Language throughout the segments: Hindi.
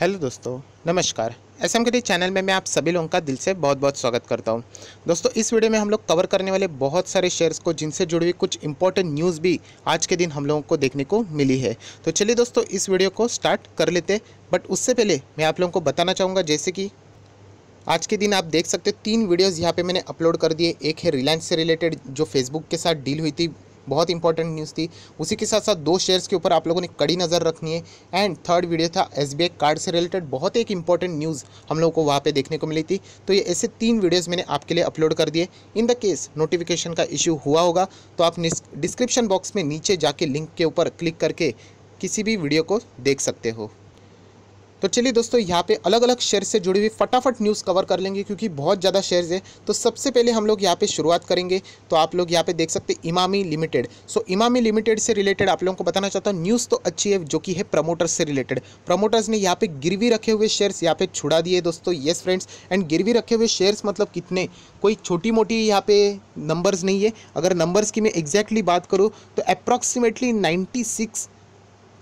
हेलो दोस्तों नमस्कार एस एम के चैनल में मैं आप सभी लोगों का दिल से बहुत बहुत स्वागत करता हूं दोस्तों इस वीडियो में हम लोग कवर करने वाले बहुत सारे शेयर्स को जिनसे जुड़ी हुई कुछ इंपॉर्टेंट न्यूज़ भी आज के दिन हम लोगों को देखने को मिली है तो चलिए दोस्तों इस वीडियो को स्टार्ट कर लेते बट उससे पहले मैं आप लोगों को बताना चाहूँगा जैसे कि आज के दिन आप देख सकते हो तीन वीडियोस यहाँ पे मैंने अपलोड कर दिए एक है रिलायंस से रिलेटेड जो फेसबुक के साथ डील हुई थी बहुत इंपॉर्टेंट न्यूज़ थी उसी के साथ साथ दो शेयर्स के ऊपर आप लोगों ने कड़ी नज़र रखनी है एंड थर्ड वीडियो था एस कार्ड से रिलेटेड बहुत एक इंपॉर्टेंट न्यूज़ हम लोगों को वहाँ पर देखने को मिली थी तो ये ऐसे तीन वीडियोज़ मैंने आपके लिए अपलोड कर दिए इन द केस नोटिफिकेशन का इशू हुआ होगा तो आप डिस्क्रिप्शन बॉक्स में नीचे जाके लिंक के ऊपर क्लिक करके किसी भी वीडियो को देख सकते हो तो चलिए दोस्तों यहाँ पे अलग अलग शेयर से जुड़ी हुई फटाफट न्यूज़ कवर कर लेंगे क्योंकि बहुत ज़्यादा शेयर्स है तो सबसे पहले हम लोग यहाँ पे शुरुआत करेंगे तो आप लोग यहाँ पे देख सकते हैं Emami limited so Emami limited से रिलेटेड आप लोगों को बताना चाहता हूँ न्यूज़ तो अच्छी है जो कि है प्रमोटर्स से रिलेटेड प्रमोटर्स ने यहाँ पर गिरवी रखे हुए शेयर्स यहाँ पे छुड़ा दिए दोस्तों येस फ्रेंड्स एंड गिरवी रखे हुए शेयर्स मतलब कितने कोई छोटी मोटी यहाँ पे नंबर्स नहीं है अगर नंबर्स की मैं एग्जैक्टली बात करूँ तो approximately ninety six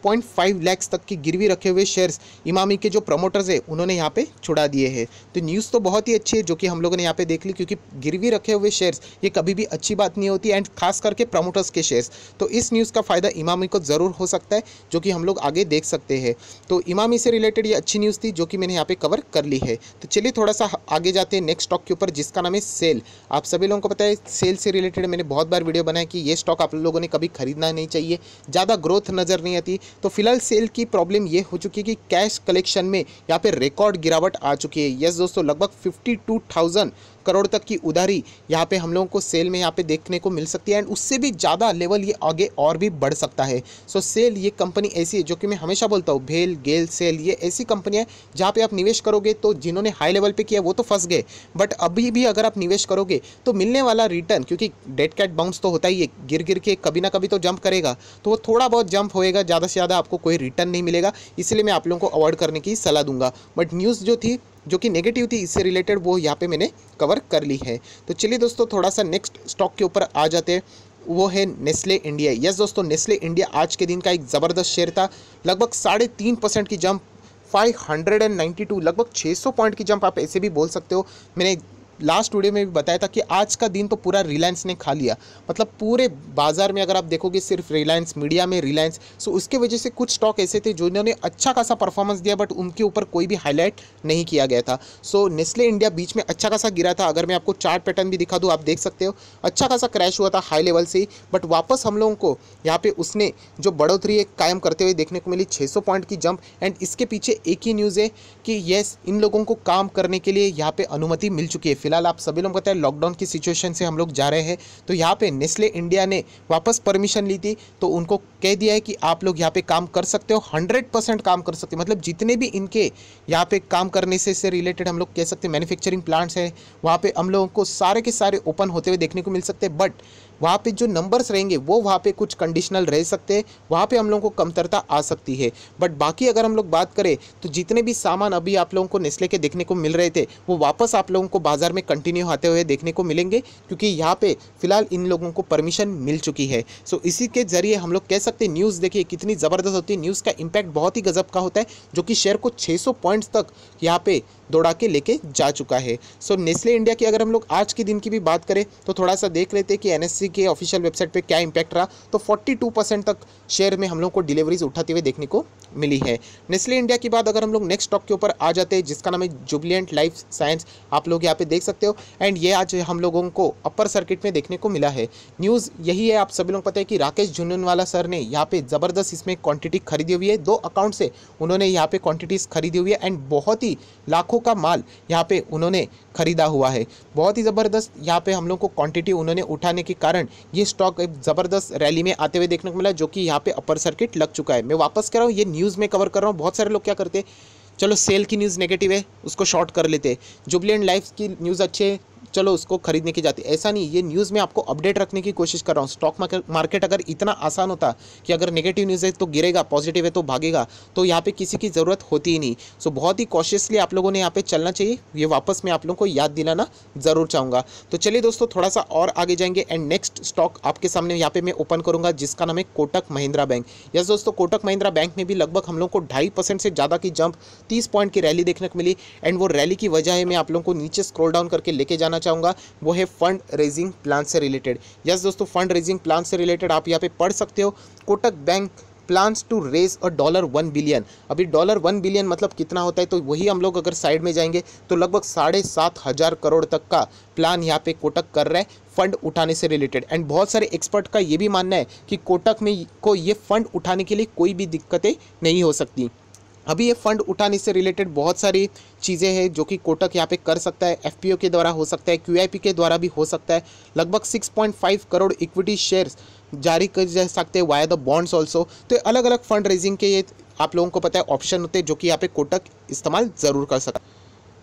point five lakhs तक की गिरवी रखे हुए शेयर्स इमामी के जो प्रमोटर्स है उन्होंने यहाँ पे छुड़ा दिए हैं तो न्यूज़ तो बहुत ही अच्छी है जो कि हम लोगों ने यहाँ पे देख ली क्योंकि गिरवी रखे हुए शेयर्स ये कभी भी अच्छी बात नहीं होती एंड खास करके प्रमोटर्स के शेयर्स तो इस न्यूज़ का फ़ायदा इमामी को ज़रूर हो सकता है जो कि हम लोग आगे देख सकते हैं तो इमामी से रिलेटेड ये अच्छी न्यूज़ थी जो कि मैंने यहाँ पर कवर कर ली है तो चलिए थोड़ा सा आगे जाते हैं नेक्स्ट स्टॉक के ऊपर जिसका नाम है सेल आप सभी लोगों को पता है सेल से रिलेटेड मैंने बहुत बार वीडियो बनाया कि ये स्टॉक आप लोगों ने कभी खरीदना नहीं चाहिए ज़्यादा ग्रोथ नज़र नहीं आती तो फिलहाल सेल की प्रॉब्लम ये हो चुकी है कि कैश कलेक्शन में यहाँ पे रिकॉर्ड गिरावट आ चुकी है यस दोस्तों लगभग फिफ्टी करोड़ तक की उधारी यहाँ पे हम लोगों को सेल में यहाँ पे देखने को मिल सकती है एंड उससे भी ज़्यादा लेवल ये आगे और भी बढ़ सकता है सो so, सेल ये कंपनी ऐसी है जो कि मैं हमेशा बोलता हूँ भेल गेल सेल ये ऐसी कंपनी है जहाँ पे आप निवेश करोगे तो जिन्होंने हाई लेवल पे किया वो तो फंस गए बट अभी भी अगर आप निवेश करोगे तो मिलने वाला रिटर्न क्योंकि डेट कैट बाउंस तो होता ही है गिर गिर के कभी ना कभी तो जंप करेगा तो वो थोड़ा बहुत जंप होएगा ज़्यादा से ज़्यादा आपको कोई रिटर्न नहीं मिलेगा इसलिए मैं आप लोगों को अवॉइड करने की सलाह दूंगा बट न्यूज़ जो थी जो कि नेगेटिव थी इससे रिलेटेड वो यहाँ पे मैंने कवर कर ली है तो चलिए दोस्तों थोड़ा सा नेक्स्ट स्टॉक के ऊपर आ जाते हैं वो है नेस्ले इंडिया यस दोस्तों नेस्ले इंडिया आज के दिन का एक ज़बरदस्त शेयर था लगभग साढ़े तीन परसेंट की जंप 592 लगभग 600 पॉइंट की जंप आप ऐसे भी बोल सकते हो मैंने लास्ट वीडियो में भी बताया था कि आज का दिन तो पूरा रिलायंस ने खा लिया मतलब पूरे बाजार में अगर आप देखोगे सिर्फ रिलायंस मीडिया में रिलायंस सो उसके वजह से कुछ स्टॉक ऐसे थे जिन्होंने अच्छा खासा परफॉर्मेंस दिया बट उनके ऊपर कोई भी हाईलाइट नहीं किया गया था सो नेस्ले इंडिया बीच में अच्छा खासा गिरा था अगर मैं आपको चार्ट पैटर्न भी दिखा दूँ आप देख सकते हो अच्छा खासा क्रैश हुआ था हाई लेवल से ही बट वापस हम लोगों को यहाँ पे उसने जो बढ़ोतरी है कायम करते हुए देखने को मिली छः पॉइंट की जंप एंड इसके पीछे एक ही न्यूज़ है कि येस इन लोगों को काम करने के लिए यहाँ पे अनुमति मिल चुकी है फिलहाल आप सभी लोग बताए लॉकडाउन की सिचुएशन से हम लोग जा रहे हैं तो यहाँ पे नेस्ले इंडिया ने वापस परमिशन ली थी तो उनको कह दिया है कि आप लोग यहाँ पे काम कर सकते हो हंड्रेड परसेंट काम कर सकते हो मतलब जितने भी इनके यहाँ पे काम करने से से रिलेटेड हम लोग कह सकते हैं मैन्युफैक्चरिंग प्लांट्स हैं वहाँ पे हम लोगों को सारे के सारे ओपन होते हुए देखने को मिल सकते हैं बट वहाँ पे जो नंबर्स रहेंगे वो वहाँ पे कुछ कंडीशनल रह सकते हैं वहाँ पे हम लोगों को कमतरता आ सकती है बट बाकी अगर हम लोग बात करें तो जितने भी सामान अभी आप लोगों को नेस्ले के देखने को मिल रहे थे वो वापस आप लोगों को बाज़ार में कंटिन्यू आते हुए देखने को मिलेंगे क्योंकि यहाँ पर फिलहाल इन लोगों को परमिशन मिल चुकी है सो इसी के ज़रिए हम लोग कह सकते हैं न्यूज़ देखिए कितनी ज़बरदस्त होती है न्यूज़ का इम्पैक्ट बहुत ही गजब का होता है जो कि शेयर को छः पॉइंट्स तक यहाँ पे दौड़ा के लेके जा चुका है सो नेस्ले इंडिया की अगर हम लोग आज के दिन की भी बात करें तो थोड़ा सा देख लेते हैं कि एन एनबीसी के ऑफिशियल वेबसाइट पे क्या इंपैक्ट रहा तो 42 परसेंट तक शेयर में हम लोग को डिलीवरीज उठाते हुए देखने को मिली है नेस्ले इंडिया की बात अगर हम लोग नेक्स्ट स्टॉक के ऊपर आ जाते हैं जिसका नाम है जुबलियंट लाइफ साइंस आप लोग यहाँ पे देख सकते हो एंड ये आज हम लोगों को अपर सर्किट में देखने को मिला है न्यूज़ यही है आप सभी लोग पता है कि राकेश झुनवाला सर ने यहाँ पे ज़बरदस्त इसमें क्वांटिटी खरीदी हुई है दो अकाउंट से उन्होंने यहाँ पे क्वांटिटीज़ खरीदी हुई है एंड बहुत ही लाखों का माल यहाँ पे उन्होंने ख़रीदा हुआ है बहुत ही ज़बरदस्त यहाँ पे हम लोग को क्वांटिटी उन्होंने उठाने के कारण ये स्टॉक एक ज़बरदस्त रैली में आते हुए देखने को मिला जो कि यहाँ पे अपर सर्किट लग चुका है मैं वापस कर रहा हूँ ये न्यूज़ में कवर कर रहा हूँ बहुत सारे लोग क्या करते चलो सेल की न्यूज़ नेगेटिव है उसको शॉर्ट कर लेते एंड लाइफ की न्यूज़ अच्छे चलो उसको खरीदने की जाती ऐसा नहीं ये न्यूज़ में आपको अपडेट रखने की कोशिश कर रहा हूँ स्टॉक मार्केट अगर इतना आसान होता कि अगर नेगेटिव न्यूज़ है तो गिरेगा पॉजिटिव है तो भागेगा तो यहाँ पे किसी की ज़रूरत होती ही नहीं सो बहुत ही कॉशियसली आप लोगों ने यहाँ पर चलना चाहिए ये वापस मैं आप लोगों को याद दिलाना ज़रूर चाहूँगा तो चलिए दोस्तों थोड़ा सा और आगे जाएंगे एंड नेक्स्ट स्टॉक आपके सामने यहाँ पे मैं ओपन करूँगा जिसका नाम है कोटक महिंद्रा बैंक यस दोस्तों कोटक महिंद्रा बैंक में भी लगभग हम लोग को ढाई परसेंट से ज़्यादा की जंप तीस पॉइंट की रैली देखने को मिली एंड वो रैली की वजह है मैं आप लोगों को नीचे स्क्रोल डाउन करके लेके जाना चाहूँगा वो है फंड रेजिंग प्लान से रिलेटेड यस दोस्तों फंड रेजिंग प्लान से रिलेटेड आप यहाँ पे पढ़ सकते हो Kotak bank plans to raise a dollar one billion अभी डॉलर वन बिलियन मतलब कितना होता है तो वही हम लोग अगर साइड में जाएंगे तो लगभग साढ़े सात हज़ार करोड़ तक का प्लान यहाँ पे कोटक कर रहा है फंड उठाने से रिलेटेड एंड बहुत सारे एक्सपर्ट का ये भी मानना है कि कोटक में को ये फंड उठाने के लिए कोई भी दिक्कतें नहीं हो सकती अभी ये फंड उठाने से रिलेटेड बहुत सारी चीज़ें हैं जो कि कोटक यहाँ पे कर सकता है एफपीओ के द्वारा हो सकता है क्यूआईपी के द्वारा भी हो सकता है लगभग 6.5 करोड़ इक्विटी शेयर्स जारी कर जा सकते हैं वाया द बॉन्ड्स ऑल्सो तो अलग अलग फंड रेजिंग के ये आप लोगों को पता है ऑप्शन होते हैं जो कि यहाँ पे कोटक इस्तेमाल ज़रूर कर सकता है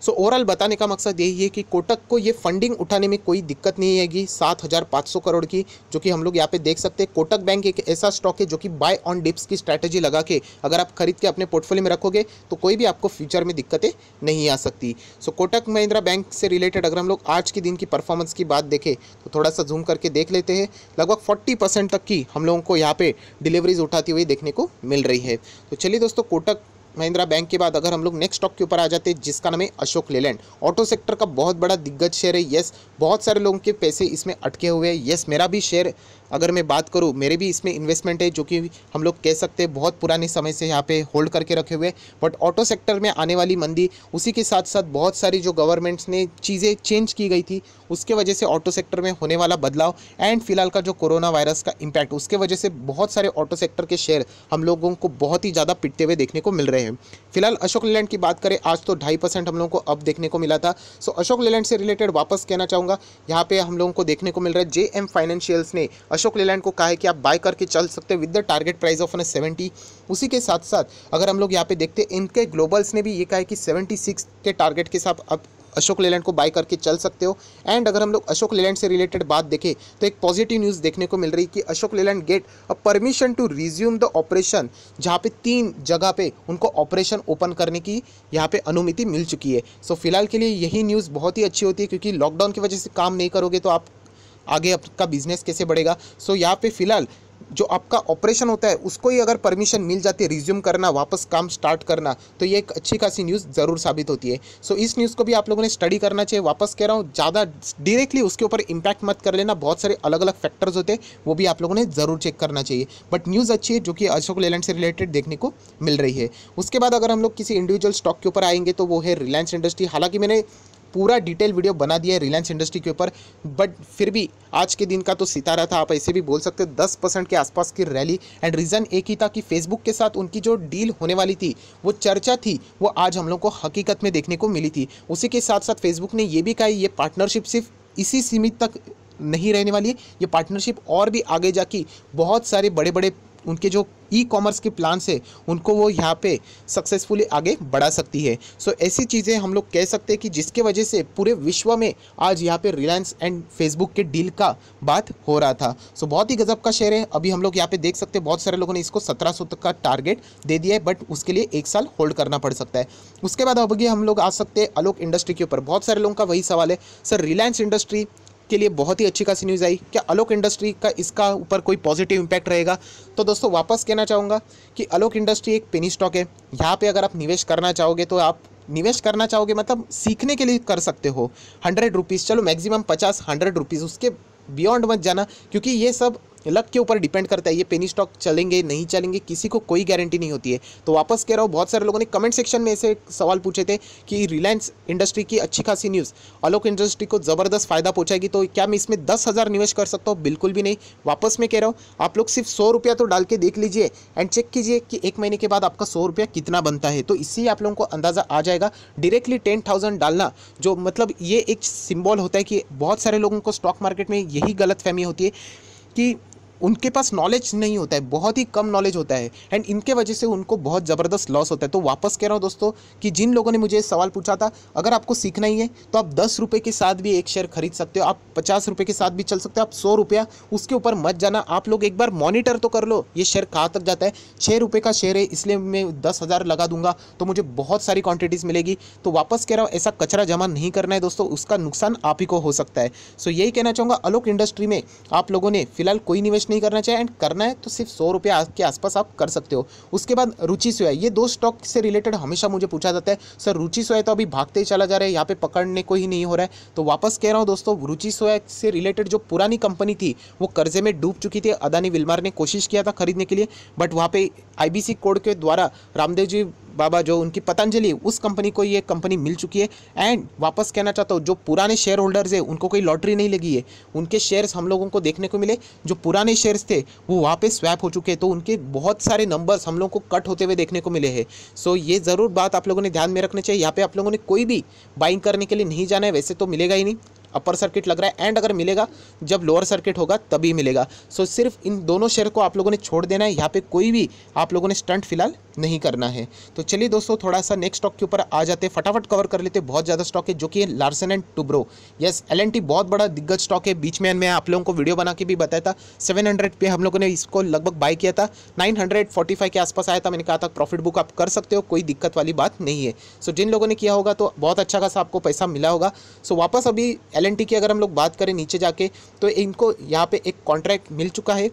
सो ओवरऑल बताने का मकसद यही है कि कोटक को ये फंडिंग उठाने में कोई दिक्कत नहीं आएगी सात हज़ार पाँच सौ करोड़ की जो कि हम लोग यहाँ पे देख सकते हैं कोटक बैंक एक ऐसा स्टॉक है जो कि बाय ऑन डिप्स की स्ट्रैटेजी लगा के अगर आप खरीद के अपने पोर्टफोलियो में रखोगे तो कोई भी आपको फ्यूचर में दिक्कतें नहीं आ सकती सो कोटक महिंद्रा बैंक से रिलेटेड अगर हम लोग आज के दिन की परफॉर्मेंस की बात देखें तो थोड़ा सा जूम करके देख लेते हैं लगभग फोर्टी तक की हम लोगों को यहाँ पर डिलीवरीज उठाती हुई देखने को मिल रही है तो चलिए दोस्तों कोटक महिंद्रा बैंक के बाद अगर हम लोग नेक्स्ट स्टॉक के ऊपर आ जाते हैं जिसका नाम है अशोक लेलैंड ऑटो सेक्टर का बहुत बड़ा दिग्गज शेयर है यस बहुत सारे लोगों के पैसे इसमें अटके हुए हैं यस मेरा भी शेयर अगर मैं बात करूँ मेरे भी इसमें इन्वेस्टमेंट है जो कि हम लोग कह सकते हैं बहुत पुराने समय से यहाँ पे होल्ड करके रखे हुए बट ऑटो सेक्टर में आने वाली मंदी उसी के साथ साथ बहुत सारी जो गवर्नमेंट्स ने चीज़ें चेंज की गई थी उसके वजह से ऑटो सेक्टर में होने वाला बदलाव एंड फिलहाल का जो कोरोना वायरस का इम्पैक्ट उसके वजह से बहुत सारे ऑटो सेक्टर के शेयर हम लोगों को बहुत ही ज़्यादा पिटते हुए देखने को मिल रहे हैं फिलहाल अशोक लेलैंड की बात करें आज तो ढाई परसेंट हम लोगों को अब देखने को मिला था सो अशोक लेलैंड से रिलेटेड वापस कहना चाहूँगा यहाँ पे हम लोगों को देखने को मिल रहा है जे एम फाइनेंशियल्स ने अशोक लेलैंड को कहा है कि आप बाय करके चल सकते हैं with the target price of an seventy उसी के साथ साथ अगर हम लोग यहाँ पे देखते हैं इनके ग्लोबल्स ने भी ये कहा है कि सेवेंटी सिक्स के टारगेट के साथ आप अशोक लेलैंड को बाय करके चल सकते हो एंड अगर हम लोग अशोक लेलैंड से रिलेटेड बात देखें तो एक पॉजिटिव न्यूज़ देखने को मिल रही है कि Ashok Leyland get a permission to resume the operation जहाँ पे तीन जगह पे उनको ऑपरेशन ओपन करने की यहाँ पे अनुमति मिल चुकी है सो so, फिलहाल के लिए यही न्यूज़ बहुत ही अच्छी होती है क्योंकि लॉकडाउन की वजह से काम नहीं करोगे तो आप आगे आपका बिजनेस कैसे बढ़ेगा सो यहाँ पे फिलहाल जो आपका ऑपरेशन होता है उसको ही अगर परमिशन मिल जाती है रिज्यूम करना वापस काम स्टार्ट करना तो ये एक अच्छी खासी न्यूज़ ज़रूर साबित होती है सो इस न्यूज़ को भी आप लोगों ने स्टडी करना चाहिए वापस कह रहा हूँ ज़्यादा डायरेक्टली उसके ऊपर इंपैक्ट मत कर लेना बहुत सारे अलग अलग फैक्टर्स होते हैं वो भी आप लोगों ने ज़रूर चेक करना चाहिए बट न्यूज़ अच्छी है जो कि अशोक लेलैंड से रिलेटेड देखने को मिल रही है उसके बाद अगर हम लोग किसी इंडिविजुअल स्टॉक के ऊपर आएंगे तो वो है रिलायंस इंडस्ट्री हालांकि मैंने पूरा डिटेल वीडियो बना दिया है रिलायंस इंडस्ट्री के ऊपर बट फिर भी आज के दिन का तो सितारा था आप ऐसे भी बोल सकते दस परसेंट के आसपास की रैली एंड रीज़न एक ही था कि फेसबुक के साथ उनकी जो डील होने वाली थी वो चर्चा थी वो आज हम लोग को हकीकत में देखने को मिली थी उसी के साथ साथ फेसबुक ने ये भी कहा ये पार्टनरशिप सिर्फ इसी सीमित तक नहीं रहने वाली है ये पार्टनरशिप और भी आगे जाके बहुत सारे बड़े बड़े उनके जो ई कॉमर्स के प्लान्स है उनको वो यहाँ पे सक्सेसफुली आगे बढ़ा सकती है सो so, ऐसी चीज़ें हम लोग कह सकते हैं कि जिसके वजह से पूरे विश्व में आज यहाँ पे रिलायंस एंड फेसबुक के डील का बात हो रहा था सो so, बहुत ही गजब का शेयर है अभी हम लोग यहाँ पे देख सकते हैं बहुत सारे लोगों ने इसको सत्रह तक का टारगेट दे दिया है बट उसके लिए एक साल होल्ड करना पड़ सकता है उसके बाद अब हम लोग आ सकते हैं अलोक इंडस्ट्री के ऊपर बहुत सारे लोगों का वही सवाल है सर रिलायंस इंडस्ट्री के लिए बहुत ही अच्छी खासी न्यूज़ आई क्या अलोक इंडस्ट्री का इसका ऊपर कोई पॉजिटिव इम्पैक्ट रहेगा तो दोस्तों वापस कहना चाहूँगा कि अलोक इंडस्ट्री एक पेनी स्टॉक है यहाँ पर अगर आप निवेश करना चाहोगे तो आप निवेश करना चाहोगे मतलब सीखने के लिए कर सकते हो हंड्रेड रुपीज़ चलो मैक्सिमम पचास हंड्रेड रुपीज़ उसके बियॉन्ड मत जाना क्योंकि ये सब लक के ऊपर डिपेंड करता है ये पेनी स्टॉक चलेंगे नहीं चलेंगे किसी को कोई गारंटी नहीं होती है तो वापस कह रहा हूँ बहुत सारे लोगों ने कमेंट सेक्शन में ऐसे सवाल पूछे थे कि रिलायंस इंडस्ट्री की अच्छी खासी न्यूज़ अलोक इंडस्ट्री को ज़बरदस्त फायदा पहुँचाएगी तो क्या मैं इसमें दस हज़ार निवेश कर सकता हूँ बिल्कुल भी नहीं वापस मैं कह रहा हूँ आप लोग सिर्फ सौ रुपया तो डाल के देख लीजिए एंड चेक कीजिए कि एक महीने के बाद आपका सौ रुपया कितना बनता है तो इससे आप लोगों को अंदाज़ा आ जाएगा डायरेक्टली टेन थाउजेंड डालना जो मतलब ये एक सिम्बॉल होता है कि बहुत सारे लोगों को स्टॉक मार्केट में यही गलत फहमी होती है कि उनके पास नॉलेज नहीं होता है बहुत ही कम नॉलेज होता है एंड इनके वजह से उनको बहुत ज़बरदस्त लॉस होता है तो वापस कह रहा हूँ दोस्तों कि जिन लोगों ने मुझे सवाल पूछा था अगर आपको सीखना ही है तो आप दस रुपये के साथ भी एक शेयर खरीद सकते हो आप पचास रुपये के साथ भी चल सकते हो आप सौ रुपया उसके ऊपर मत जाना आप लोग एक बार मॉनिटर तो कर लो ये शेयर कहाँ तक जाता है छः रुपये का शेयर है इसलिए मैं दस हज़ार लगा दूंगा तो मुझे बहुत सारी क्वांटिटीज़ मिलेगी तो वापस कह रहा हूँ ऐसा कचरा जमा नहीं करना है दोस्तों उसका नुकसान आप ही को हो सकता है सो यही कहना चाहूँगा अलोक इंडस्ट्री में आप लोगों ने फिलहाल कोई निवेश नहीं करना चाहिए एंड करना है तो सिर्फ सौ रुपये के आसपास आप कर सकते हो उसके बाद रुचि सोया ये दो स्टॉक से रिलेटेड हमेशा मुझे पूछा जाता है सर रुचि सोया तो अभी भागते ही चला जा रहा है यहाँ पे पकड़ने को ही नहीं हो रहा है तो वापस कह रहा हूँ दोस्तों रुचि सोया से रिलेटेड जो पुरानी कंपनी थी वो कर्जे में डूब चुकी थी अदानी विलमार ने कोशिश किया था खरीदने के लिए बट वहाँ पे आईबीसी कोड के द्वारा रामदेव जी बाबा जो उनकी पतंजलि उस कंपनी को ये कंपनी मिल चुकी है एंड वापस कहना चाहता हूँ जो पुराने शेयर होल्डर्स है उनको कोई लॉटरी नहीं लगी है उनके शेयर्स हम लोगों को देखने को मिले जो पुराने शेयर्स थे वो वहाँ पे स्वैप हो चुके हैं तो उनके बहुत सारे नंबर्स हम लोगों को कट होते हुए देखने को मिले हैं सो ये ज़रूर बात आप लोगों ने ध्यान में रखनी चाहिए यहाँ पर आप लोगों ने कोई भी बाइंग करने के लिए नहीं जाना है वैसे तो मिलेगा ही नहीं अपर सर्किट लग रहा है एंड अगर मिलेगा जब लोअर सर्किट होगा तभी मिलेगा सो सिर्फ इन दोनों शेयर को आप लोगों ने छोड़ देना है यहाँ पे कोई भी आप लोगों ने स्टंट फिलहाल नहीं करना है तो चलिए दोस्तों थोड़ा सा नेक्स्ट स्टॉक के ऊपर आ जाते हैं फटाफट कवर कर लेते हैं बहुत ज़्यादा स्टॉक है जो कि Larsen and Toubro yes L बहुत बड़ा दिग्गज स्टॉक है बीच में आप लोगों को वीडियो बना के भी बताया था सेवन हंड्रेड पे हम लोगों ने इसको लगभग बाई किया था नाइन हंड्रेड फोर्टी फाइव के आसपास आया था मैंने कहा था प्रॉफिट बुक आप कर सकते हो कोई दिक्कत वाली बात नहीं है सो जिन लोगों ने किया होगा तो बहुत अच्छा खासा आपको पैसा मिला होगा सो वापस अभी एल एल की अगर हम लोग बात करें नीचे जाके तो इनको यहाँ पे एक कॉन्ट्रैक्ट मिल चुका है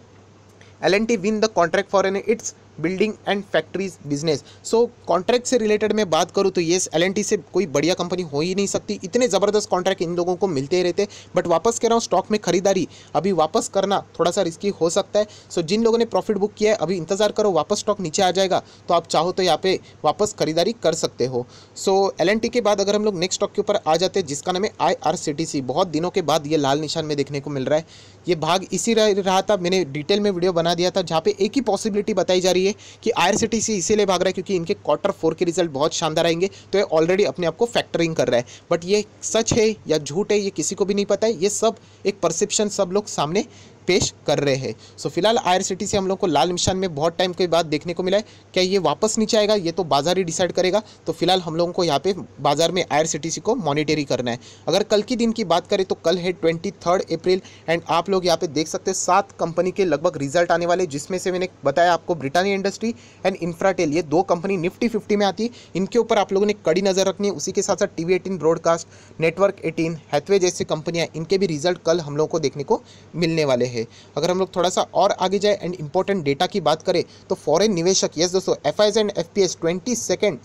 L and T win the contract for an its building and factories business so contract से रिलेटेड मैं बात करूँ तो ये एल से कोई बढ़िया कंपनी हो ही नहीं सकती इतने ज़बरदस्त कॉन्ट्रैक्ट इन लोगों को मिलते ही रहते बट वापस कह रहा हूँ स्टॉक में खरीदारी अभी वापस करना थोड़ा सा रिस्की हो सकता है सो so, जिन लोगों ने प्रॉफिट बुक किया है अभी इंतज़ार करो वापस स्टॉक नीचे आ जाएगा तो आप चाहो तो यहाँ पे वापस खरीदारी कर सकते हो सो so, एल के बाद अगर हम लोग नेक्स्ट स्टॉक के ऊपर आ जाते हैं जिसका नाम है आई बहुत दिनों के बाद ये लाल निशान में देखने को मिल रहा है ये भाग इसी रहा था मैंने डिटेल में वीडियो बना दिया था जहाँ पे एक ही पॉसिबिलिटी बताई जा रही है चाहिए कि आई इसीलिए भाग रहा है क्योंकि इनके क्वार्टर फोर के रिजल्ट बहुत शानदार आएंगे तो ये ऑलरेडी अपने आप को फैक्टरिंग कर रहा है बट ये सच है या झूठ है ये किसी को भी नहीं पता है ये सब एक परसेप्शन सब लोग सामने पेश कर रहे हैं सो फिलहाल आयर सिटी से हम लोग को लाल निशान में बहुत टाइम के बाद देखने को मिला है क्या ये वापस नीचे आएगा ये तो बाजार ही डिसाइड करेगा तो फिलहाल हम लोगों को यहाँ पे बाजार में आयर सिटी को मॉनिटरी करना है अगर कल की दिन की बात करें तो कल है ट्वेंटी अप्रैल एंड आप लोग यहाँ पे देख सकते हैं सात कंपनी के लगभग रिजल्ट आने वाले जिसमें से मैंने बताया आपको ब्रिटानिया इंडस्ट्री एंड इंफ्राटेल ये दो कंपनी निफ्टी फिफ्टी में आती है इनके ऊपर आप लोगों ने कड़ी नज़र रखनी है उसी के साथ साथ T V eighteen broadcast network eighteen Hathway जैसी कंपनियाँ इनके भी रिजल्ट कल हम लोगों को देखने को मिलने वाले हैं है अगर हम लोग थोड़ा सा और आगे जाए एंड इंपॉर्टेंट डेटा की बात करें तो फॉरेन निवेशक यस दोस्तों एफ एंड एफ पी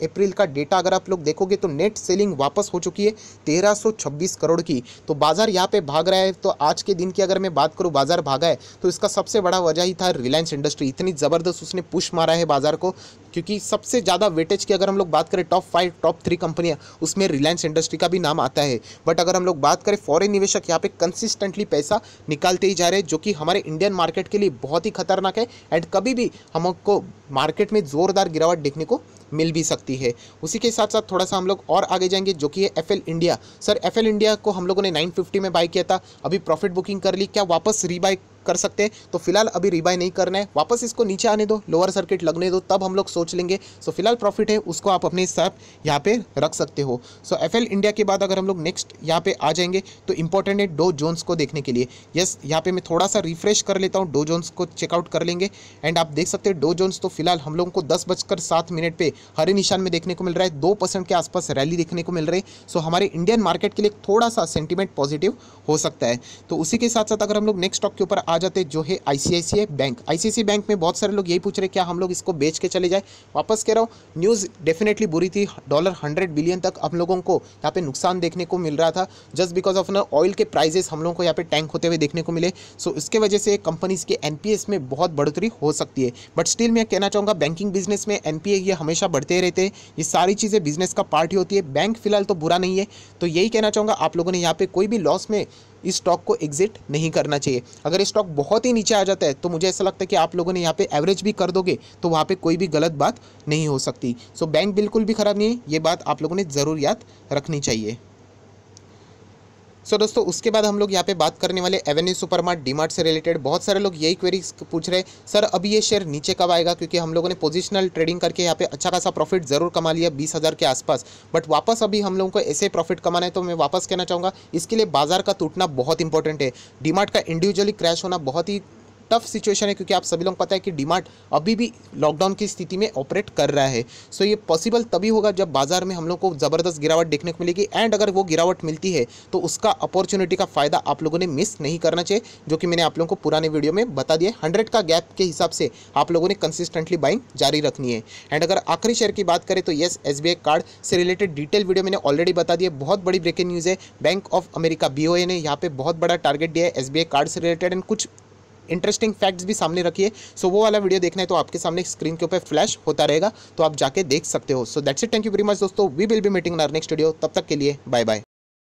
अप्रैल का डेटा अगर आप लोग देखोगे तो नेट सेलिंग वापस हो चुकी है तेरह करोड़ की तो बाजार यहाँ पे भाग रहा है तो आज के दिन की अगर मैं बात करूँ बाजार भागा है तो इसका सबसे बड़ा वजह ही था रिलायंस इंडस्ट्री इतनी ज़बरदस्त उसने पुश मारा है बाजार को क्योंकि सबसे ज़्यादा वेटेज की अगर हम लोग बात करें टॉप फाइव टॉप थ्री कंपनियाँ उसमें रिलायंस इंडस्ट्री का भी नाम आता है बट अगर हम लोग बात करें फॉरेन निवेशक यहाँ पे कंसिस्टेंटली पैसा निकालते ही जा रहे हैं जो कि हमारे इंडियन मार्केट के लिए बहुत ही खतरनाक है एंड कभी भी हम को मार्केट में ज़ोरदार गिरावट देखने को मिल भी सकती है उसी के साथ साथ थोड़ा सा हम लोग और आगे जाएंगे जो कि है F India sir F India को हम लोगों ने 950 में बाई किया था अभी प्रॉफिट बुकिंग कर ली क्या वापस रीबाई कर सकते हैं तो फिलहाल अभी रिबाई नहीं करना है वापस इसको नीचे आने दो लोअर सर्किट लगने दो तब हम लोग सोच लेंगे सो फिलहाल प्रॉफिट है उसको आप अपने हिसाब यहाँ पे रख सकते हो सो एफ इंडिया के बाद अगर हम लोग नेक्स्ट यहाँ पे आ जाएंगे तो इंपॉर्टेंट है डो जोन्स को देखने के लिए यस यहाँ पे मैं थोड़ा सा रिफ्रेश कर लेता हूँ डो जोन्स को चेकआउट कर लेंगे एंड आप देख सकते हैं डो जोन्स तो फिलहाल हम लोगों को दस बजकर सात मिनट पर हरे निशान में देखने को मिल रहा है दो परसेंट के आसपास रैली देखने को मिल रही सो हमारे इंडियन मार्केट के लिए थोड़ा सा सेंटिमेंट पॉजिटिव हो सकता है तो उसी के साथ साथ अगर हम लोग नेक्स्ट स्टॉक के ऊपर आ आ जाते जो है आईसीआईसीआई बैंक आईसीआईसीआई बैंक में बहुत सारे लोग यही पूछ रहे क्या हम लोग इसको बेच के चले जाए वापस कह रहा हूँ न्यूज़ डेफिनेटली बुरी थी डॉलर हंड्रेड बिलियन तक हम लोगों को यहाँ पे नुकसान देखने को मिल रहा था जस्ट बिकॉज ऑफ ना ऑयल के प्राइजेस हम लोगों को यहाँ पे टैंक होते हुए देखने को मिले सो so, इसके वजह से कंपनीज के एन में बहुत बढ़ोतरी हो सकती है बट स्टिल मैं कहना चाहूँगा बैंकिंग बिजनेस में एन ये हमेशा बढ़ते रहते हैं ये सारी चीज़ें बिजनेस का पार्ट ही होती है बैंक फिलहाल तो बुरा नहीं है तो यही कहना चाहूँगा आप लोगों ने यहाँ पर कोई भी लॉस में इस स्टॉक को एग्जिट नहीं करना चाहिए अगर ये स्टॉक बहुत ही नीचे आ जाता है तो मुझे ऐसा लगता है कि आप लोगों ने यहाँ पे एवरेज भी कर दोगे तो वहाँ पे कोई भी गलत बात नहीं हो सकती सो बैंक बिल्कुल भी ख़राब नहीं है ये बात आप लोगों ने ज़रूर याद रखनी चाहिए सो so, दोस्तों उसके बाद हम लोग यहाँ पे बात करने वाले एवेन्यू सुपरमार्ट डीमार्ट से रिलेटेड बहुत सारे लोग यही क्वेरीज पूछ रहे हैं सर अभी ये शेयर नीचे कब आएगा क्योंकि हम लोगों ने पोजिशनल ट्रेडिंग करके यहाँ पे अच्छा खासा प्रॉफिट जरूर कमा लिया बीस हज़ार के आसपास बट वापस अभी हम लोगों को ऐसे प्रॉफिट कमाना है तो मैं वापस कहना चाहूँगा इसके लिए बाजार का टूटना बहुत इंपॉर्टेंट है डीमार्ट का इंडिविजुअली क्रैश होना बहुत ही टफ सिचुएशन है क्योंकि आप सभी लोग पता है कि डिमांड अभी भी लॉकडाउन की स्थिति में ऑपरेट कर रहा है सो ये पॉसिबल तभी होगा जब बाजार में हम लोग को ज़बरदस्त गिरावट देखने को मिलेगी एंड अगर वो गिरावट मिलती है तो उसका अपॉर्चुनिटी का फ़ायदा आप लोगों ने मिस नहीं करना चाहिए जो कि मैंने आप लोगों को पुराने वीडियो में बता दिया हंड्रेड का गैप के हिसाब से आप लोगों ने कंसिस्टेंटली बाइंग जारी रखनी है एंड अगर आखिरी शेयर की बात करें तो येस एस कार्ड से रिलेटेड डिटेल वीडियो मैंने ऑलरेडी बता दिया बहुत बड़ी ब्रेकिंग न्यूज़ है बैंक ऑफ अमेरिका बी ने यहाँ पे बहुत बड़ा टारगेट दिया है एस कार्ड से रिलेटेड एंड कुछ इंटरेस्टिंग फैक्ट्स भी सामने रखिए सो वो वाला वीडियो देखना है तो आपके सामने स्क्रीन के ऊपर फ्लैश होता रहेगा तो आप जाके देख सकते हो so that's it thank you very much दोस्तों we will be meeting in our next video तब तक के लिए बाय बाय